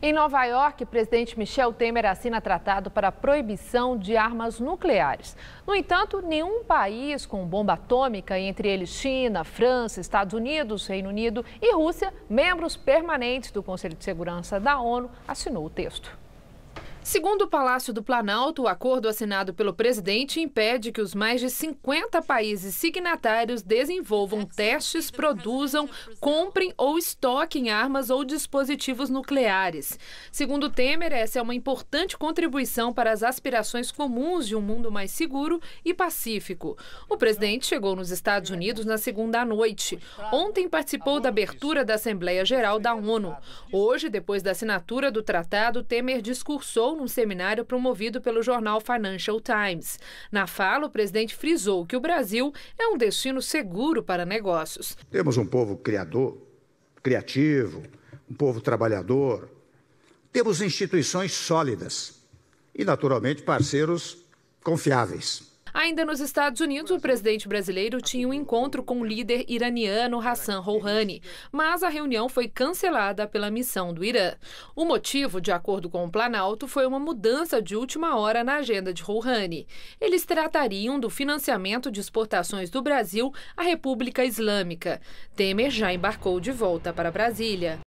Em Nova York, presidente Michel Temer assina tratado para a proibição de armas nucleares. No entanto, nenhum país com bomba atômica, entre eles China, França, Estados Unidos, Reino Unido e Rússia, membros permanentes do Conselho de Segurança da ONU, assinou o texto. Segundo o Palácio do Planalto, o acordo assinado pelo presidente impede que os mais de 50 países signatários desenvolvam testes, produzam, comprem ou estoquem armas ou dispositivos nucleares. Segundo Temer, essa é uma importante contribuição para as aspirações comuns de um mundo mais seguro e pacífico. O presidente chegou nos Estados Unidos na segunda noite. Ontem participou da abertura da Assembleia Geral da ONU. Hoje, depois da assinatura do tratado, Temer discursou num seminário promovido pelo jornal Financial Times. Na fala, o presidente frisou que o Brasil é um destino seguro para negócios. Temos um povo criador, criativo, um povo trabalhador. Temos instituições sólidas e, naturalmente, parceiros confiáveis. Ainda nos Estados Unidos, o presidente brasileiro tinha um encontro com o líder iraniano Hassan Rouhani, mas a reunião foi cancelada pela missão do Irã. O motivo, de acordo com o Planalto, foi uma mudança de última hora na agenda de Rouhani. Eles tratariam do financiamento de exportações do Brasil à República Islâmica. Temer já embarcou de volta para Brasília.